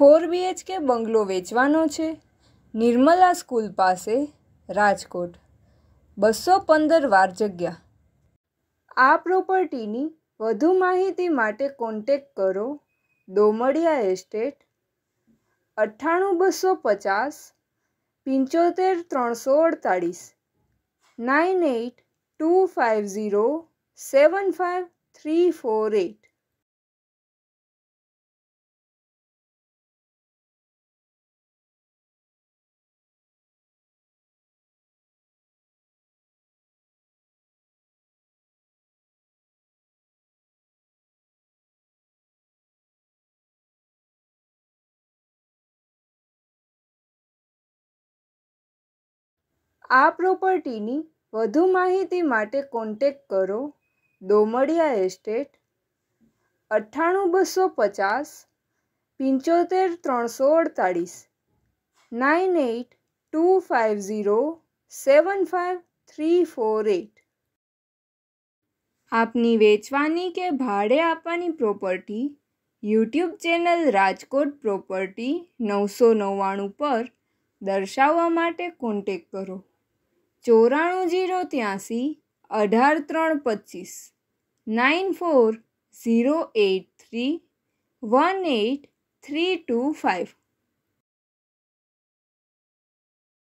four BHK બંગલો વેચવાનો છે Nirmala school પાસે રાજકોટ બસો પંદર વાર જગ્યા આ પ્રોપર્ટીની વધુ માહિતી માટે કોન્ટેક કરો દોમડિયા એસ્ટેટ અઠ્ઠાણું બસો પચાસ પંચોતેર ત્રણસો અડતાળીસ nine eight two five zero seven five three four eight આ પ્રોપર્ટીની વધુ માહિતી માટે કોન્ટેક કરો દોમડિયા એસ્ટેટ અઠ્ઠાણું બસો પચાસ પંચોતેર ત્રણસો અડતાળીસ nine eight two five zero seven five three four eight આપની વેચવાની કે ભાડે આપવાની property YouTube channel Rajkot property નવસો નવ્વાણું પર દર્શાવવા માટે કોન્ટેક કરો ચોરાણું જીરો ત્યાંસી અઢાર ત્રણ પચીસ nine four zero eight three one eight three two five